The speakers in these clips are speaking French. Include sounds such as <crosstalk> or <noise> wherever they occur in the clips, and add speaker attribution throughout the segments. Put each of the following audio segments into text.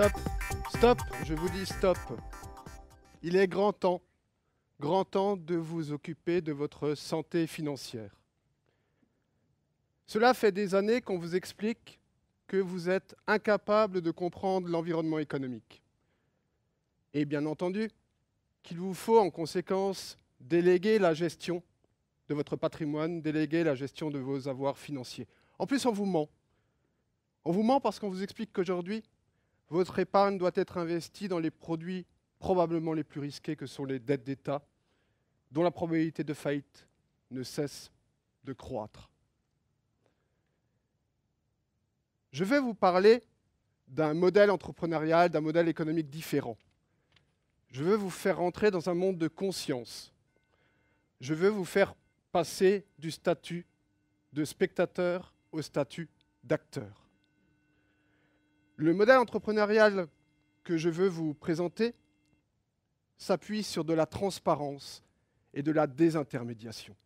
Speaker 1: Stop, stop, je vous dis stop. Il est grand temps, grand temps de vous occuper de votre santé financière. Cela fait des années qu'on vous explique que vous êtes incapable de comprendre l'environnement économique. Et bien entendu, qu'il vous faut en conséquence déléguer la gestion de votre patrimoine, déléguer la gestion de vos avoirs financiers. En plus, on vous ment. On vous ment parce qu'on vous explique qu'aujourd'hui, votre épargne doit être investie dans les produits probablement les plus risqués que sont les dettes d'État, dont la probabilité de faillite ne cesse de croître. Je vais vous parler d'un modèle entrepreneurial, d'un modèle économique différent. Je veux vous faire rentrer dans un monde de conscience. Je veux vous faire passer du statut de spectateur au statut d'acteur. Le modèle entrepreneurial que je veux vous présenter s'appuie sur de la transparence et de la désintermédiation.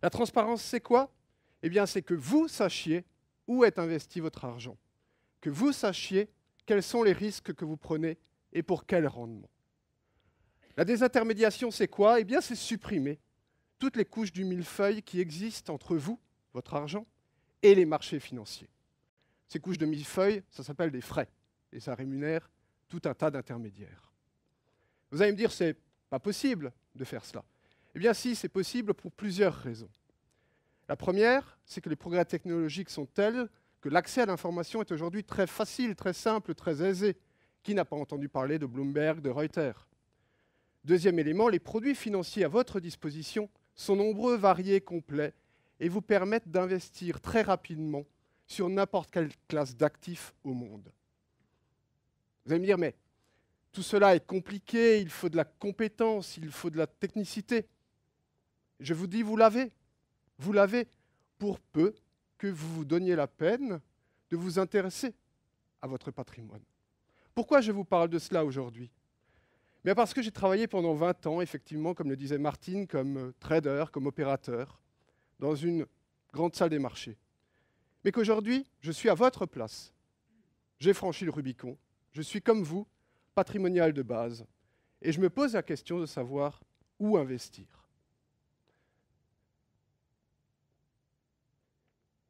Speaker 1: La transparence, c'est quoi Eh bien, c'est que vous sachiez où est investi votre argent, que vous sachiez quels sont les risques que vous prenez et pour quel rendement. La désintermédiation, c'est quoi Eh bien, c'est supprimer toutes les couches du millefeuille qui existent entre vous, votre argent, et les marchés financiers. Ces couches de millefeuille, ça s'appelle des frais et ça rémunère tout un tas d'intermédiaires. Vous allez me dire, c'est pas possible de faire cela. Eh bien, si, c'est possible pour plusieurs raisons. La première, c'est que les progrès technologiques sont tels que l'accès à l'information est aujourd'hui très facile, très simple, très aisé. Qui n'a pas entendu parler de Bloomberg, de Reuters Deuxième élément, les produits financiers à votre disposition sont nombreux, variés, complets et vous permettent d'investir très rapidement sur n'importe quelle classe d'actifs au monde. Vous allez me dire, mais tout cela est compliqué, il faut de la compétence, il faut de la technicité. Je vous dis, vous l'avez. Vous l'avez pour peu que vous vous donniez la peine de vous intéresser à votre patrimoine. Pourquoi je vous parle de cela aujourd'hui Mais Parce que j'ai travaillé pendant 20 ans, effectivement, comme le disait Martine, comme euh, trader, comme opérateur, dans une grande salle des marchés mais qu'aujourd'hui, je suis à votre place. J'ai franchi le Rubicon, je suis comme vous, patrimonial de base, et je me pose la question de savoir où investir.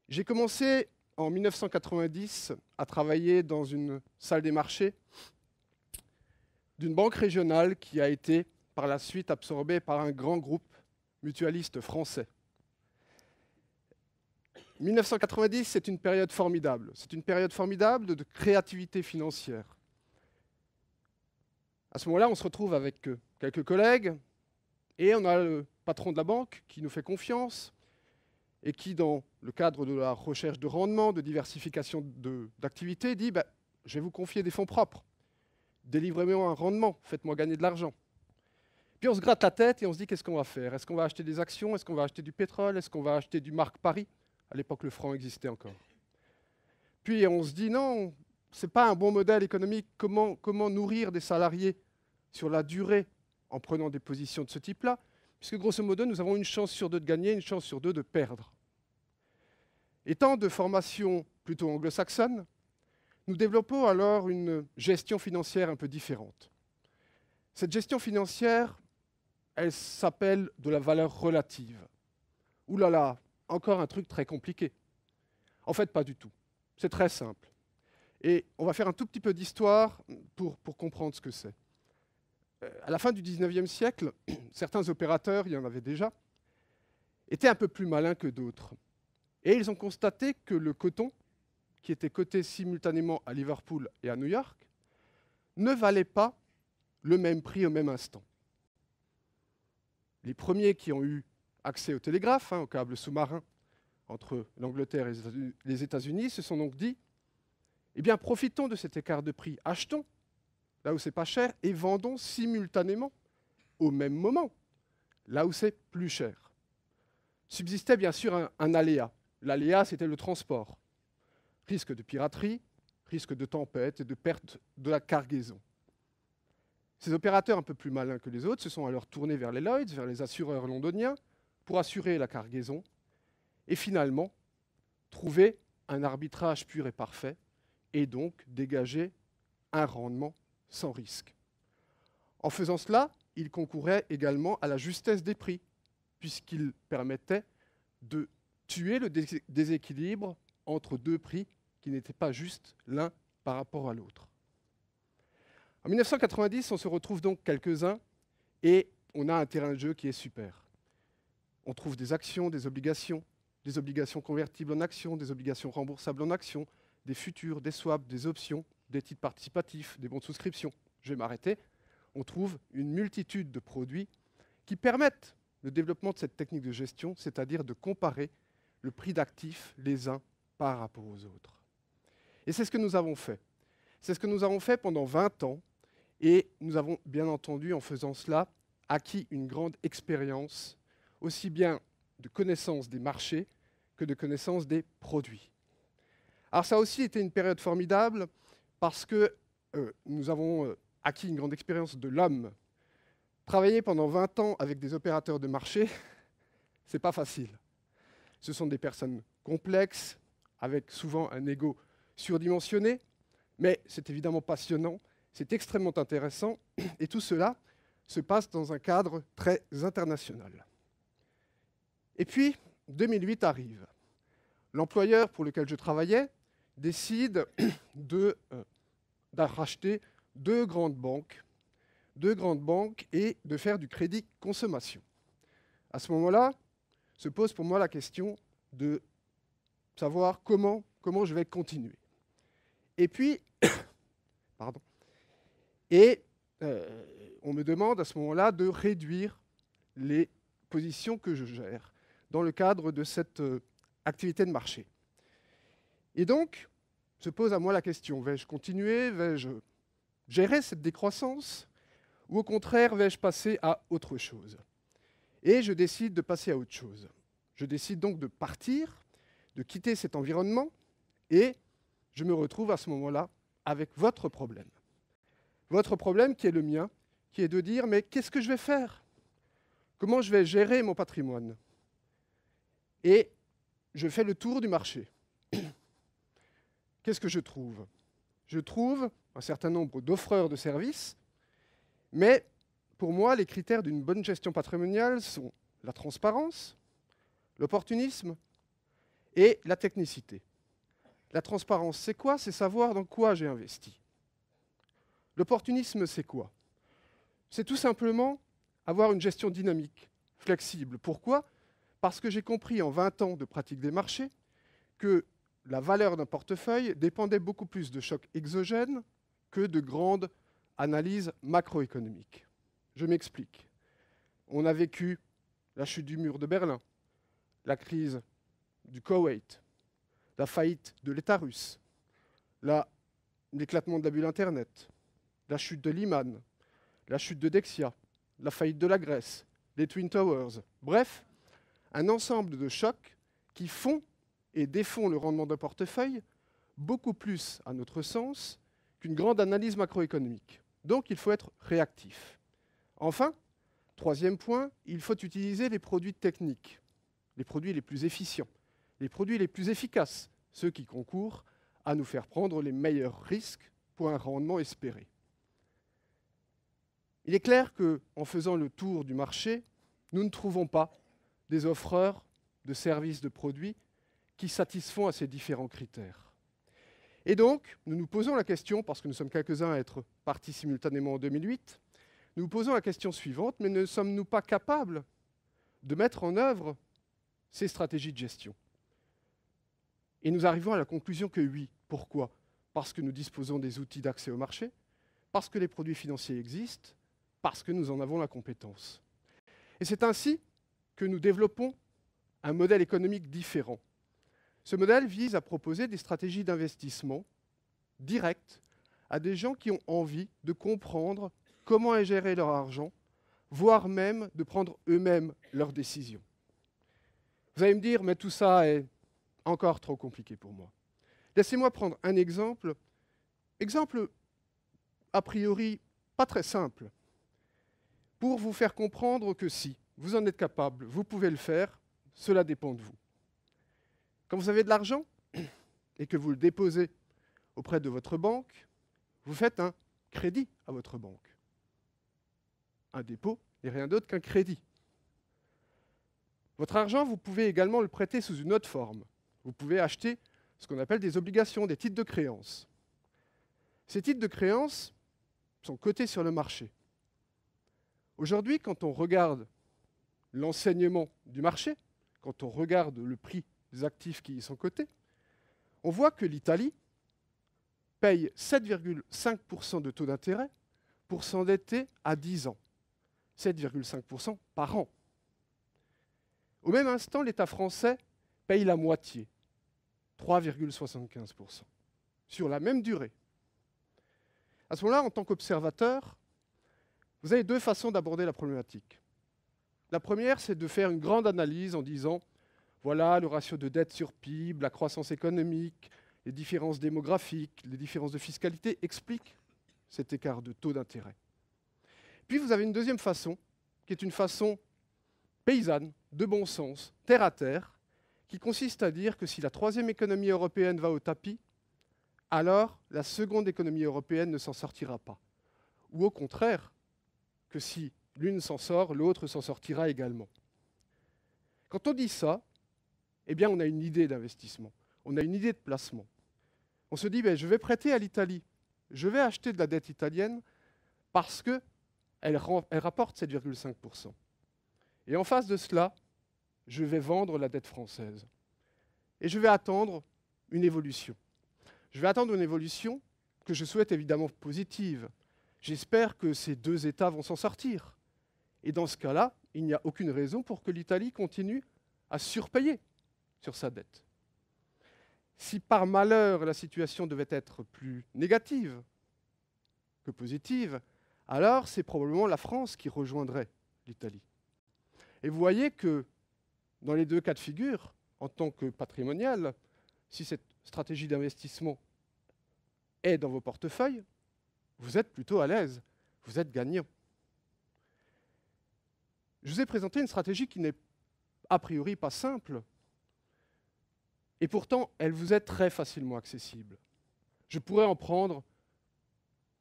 Speaker 1: J'ai commencé en 1990 à travailler dans une salle des marchés d'une banque régionale qui a été par la suite absorbée par un grand groupe mutualiste français. 1990, c'est une période formidable. C'est une période formidable de créativité financière. À ce moment-là, on se retrouve avec euh, quelques collègues et on a le patron de la banque qui nous fait confiance et qui, dans le cadre de la recherche de rendement, de diversification d'activités, dit bah, Je vais vous confier des fonds propres, délivrez-moi un rendement, faites-moi gagner de l'argent. Puis on se gratte la tête et on se dit Qu'est-ce qu'on va faire Est-ce qu'on va acheter des actions Est-ce qu'on va acheter du pétrole Est-ce qu'on va acheter du marque Paris à l'époque, le franc existait encore. Puis on se dit, non, ce n'est pas un bon modèle économique. Comment, nourrir des salariés sur la durée en prenant des positions de ce type-là Puisque grosso modo, nous avons une chance sur deux de gagner, une chance sur deux de perdre. Étant de formation plutôt anglo-saxonne, nous développons alors une gestion financière un peu différente. Cette gestion financière, elle s'appelle de la valeur relative. Ouh là là, encore un truc très compliqué. En fait, pas du tout. C'est très simple. Et on va faire un tout petit peu d'histoire pour, comprendre ce que c'est. Euh, à la fin du 19e siècle, <clears throat> certains opérateurs, il y en avait déjà, étaient un peu plus malins que d'autres. Et ils ont constaté que le coton, qui était coté simultanément à Liverpool et à New York, ne valait pas le même prix au même instant. Les premiers qui ont eu accès au télégraphe, hein, au câble sous-marin entre l'Angleterre et les États-Unis, se sont donc dit, eh bien profitons de cet écart de prix, achetons là où c'est pas cher et vendons simultanément, au même moment, là où c'est plus cher. Subsistait bien sûr un, un aléa. L'aléa, c'était le transport. Risque de piraterie, risque de tempête et de perte de la cargaison. Ces opérateurs un peu plus malins que les autres se sont alors tournés vers les Lloyds, vers les assureurs londoniens, pour assurer la cargaison et finalement trouver un arbitrage pur et parfait et donc dégager un rendement sans risque. En faisant cela, il concourait également à la justesse des prix, puisqu'il permettait de tuer le déséquilibre entre deux prix qui n'étaient pas justes l'un par rapport à l'autre. En 1990, on se retrouve donc quelques-uns et on a un terrain de jeu qui est super. On trouve des actions, des obligations, des obligations convertibles en actions, des obligations remboursables en actions, des futurs, des swaps, des options, des titres participatifs, des bons de souscription. Je vais m'arrêter. On trouve une multitude de produits qui permettent le développement de cette technique de gestion, c'est-à-dire de comparer le prix d'actifs les uns par rapport aux autres. Et c'est ce que nous avons fait. C'est ce que nous avons fait pendant 20 ans et nous avons bien entendu en faisant cela acquis une grande expérience aussi bien de connaissance des marchés que de connaissance des produits. Alors ça a aussi été une période formidable parce que euh, nous avons euh, acquis une grande expérience de l'homme. Travailler pendant 20 ans avec des opérateurs de marché, <laughs> ce n'est pas facile. Ce sont des personnes complexes, avec souvent un ego surdimensionné, mais c'est évidemment passionnant, c'est extrêmement intéressant, et tout cela se passe dans un cadre très international. Et puis, 2008 arrive. L'employeur pour lequel je travaillais décide <clears throat> de, euh, deux grandes banques, deux grandes banques et de faire du crédit consommation. À ce moment-là, se pose pour moi la question de savoir comment, je vais continuer. Et puis, <coughs> pardon, et euh, on me demande à ce moment-là de réduire les positions que je gère dans le cadre de cette euh, activité de marché. Et donc, se pose à moi la question, vais-je continuer, vais-je gérer cette décroissance, ou au contraire, vais-je passer à autre chose Et je décide de passer à autre chose. Je décide donc de partir, de quitter cet environnement, et je me retrouve à ce moment-là avec votre problème. Votre problème qui est le mien, qui est de dire, mais qu'est-ce que je vais faire Comment je vais gérer mon patrimoine et je fais le tour du marché. <clears throat> Qu'est-ce que je trouve Je trouve un certain nombre d'offreurs de services, mais pour moi, les critères d'une bonne gestion patrimoniale sont la transparence, l'opportunisme et la technicité. La transparence, c'est quoi C'est savoir dans quoi j'ai investi. L'opportunisme, c'est quoi C'est tout simplement avoir une gestion dynamique, flexible. Pourquoi parce que j'ai compris en 20 ans de pratique des marchés que la valeur d'un portefeuille dépendait beaucoup plus de chocs exogènes que de grandes analyses macroéconomiques. Je m'explique. On a vécu la chute du mur de Berlin, la crise du Koweït, la faillite de l'État russe, l'éclatement de la bulle Internet, la chute de Lehman, la chute de Dexia, la faillite de la Grèce, les Twin Towers. Bref, un ensemble de chocs qui font et défont le rendement d'un portefeuille beaucoup plus, à notre sens, qu'une grande analyse macroéconomique. Donc il faut être réactif. Enfin, troisième point, il faut utiliser les produits techniques, les produits les plus efficients, les produits les plus efficaces, ceux qui concourent à nous faire prendre les meilleurs risques pour un rendement espéré. Il est clair qu'en faisant le tour du marché, nous ne trouvons pas des offreurs de services, de produits qui satisfont à ces différents critères. Et donc, nous nous posons la question, parce que nous sommes quelques-uns à être partis simultanément en 2008, nous nous posons la question suivante, mais ne sommes-nous pas capables de mettre en œuvre ces stratégies de gestion Et nous arrivons à la conclusion que oui. Pourquoi Parce que nous disposons des outils d'accès au marché, parce que les produits financiers existent, parce que nous en avons la compétence. Et c'est ainsi que nous développons un modèle économique différent. Ce modèle vise à proposer des stratégies d'investissement directes à des gens qui ont envie de comprendre comment est géré leur argent, voire même de prendre eux-mêmes leurs décisions. Vous allez me dire, mais tout ça est encore trop compliqué pour moi. Laissez-moi prendre un exemple, exemple a priori pas très simple, pour vous faire comprendre que si, vous en êtes capable, vous pouvez le faire, cela dépend de vous. Quand vous avez de l'argent <clears throat> et que vous le déposez auprès de votre banque, vous faites un crédit à votre banque. Un dépôt n'est rien d'autre qu'un crédit. Votre argent, vous pouvez également le prêter sous une autre forme. Vous pouvez acheter ce qu'on appelle des obligations, des titres de créance. Ces titres de créance sont cotés sur le marché. Aujourd'hui, quand on regarde l'enseignement du marché, quand on regarde le prix des actifs qui y sont cotés, on voit que l'Italie paye 7,5% de taux d'intérêt pour s'endetter à 10 ans. 7,5% par an. Au même instant, l'État français paye la moitié, 3,75%, sur la même durée. À ce moment-là, en tant qu'observateur, vous avez deux façons d'aborder la problématique. La première, c'est de faire une grande analyse en disant, voilà le ratio de dette sur PIB, la croissance économique, les différences démographiques, les différences de fiscalité expliquent cet écart de taux d'intérêt. Puis vous avez une deuxième façon, qui est une façon paysanne, de bon sens, terre à terre, qui consiste à dire que si la troisième économie européenne va au tapis, alors la seconde économie européenne ne s'en sortira pas. Ou au contraire, que si l'une s'en sort, l'autre s'en sortira également. Quand on dit ça, eh bien, on a une idée d'investissement, on a une idée de placement. On se dit, ben, je vais prêter à l'Italie, je vais acheter de la dette italienne parce qu'elle elle rapporte 7,5%. Et en face de cela, je vais vendre la dette française. Et je vais attendre une évolution. Je vais attendre une évolution que je souhaite évidemment positive. J'espère que ces deux États vont s'en sortir. Et dans ce cas-là, il n'y a aucune raison pour que l'Italie continue à surpayer sur sa dette. Si par malheur la situation devait être plus négative que positive, alors c'est probablement la France qui rejoindrait l'Italie. Et vous voyez que dans les deux cas de figure, en tant que patrimonial, si cette stratégie d'investissement est dans vos portefeuilles, vous êtes plutôt à l'aise, vous êtes gagnant. Je vous ai présenté une stratégie qui n'est a priori pas simple, et pourtant elle vous est très facilement accessible. Je pourrais en prendre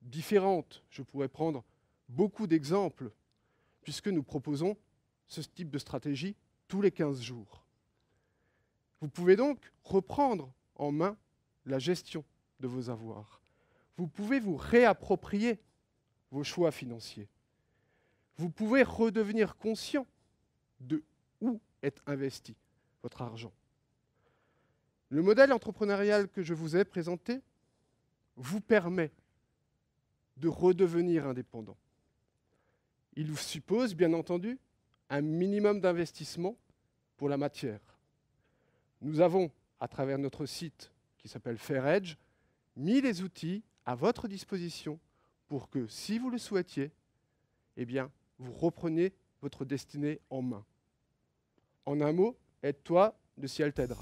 Speaker 1: différentes, je pourrais prendre beaucoup d'exemples, puisque nous proposons ce type de stratégie tous les 15 jours. Vous pouvez donc reprendre en main la gestion de vos avoirs. Vous pouvez vous réapproprier vos choix financiers vous pouvez redevenir conscient de où est investi votre argent. Le modèle entrepreneurial que je vous ai présenté vous permet de redevenir indépendant. Il vous suppose, bien entendu, un minimum d'investissement pour la matière. Nous avons, à travers notre site qui s'appelle FairEdge, mis les outils à votre disposition pour que, si vous le souhaitiez, eh bien, vous reprenez votre destinée en main. En un mot, aide-toi, le ciel t'aidera.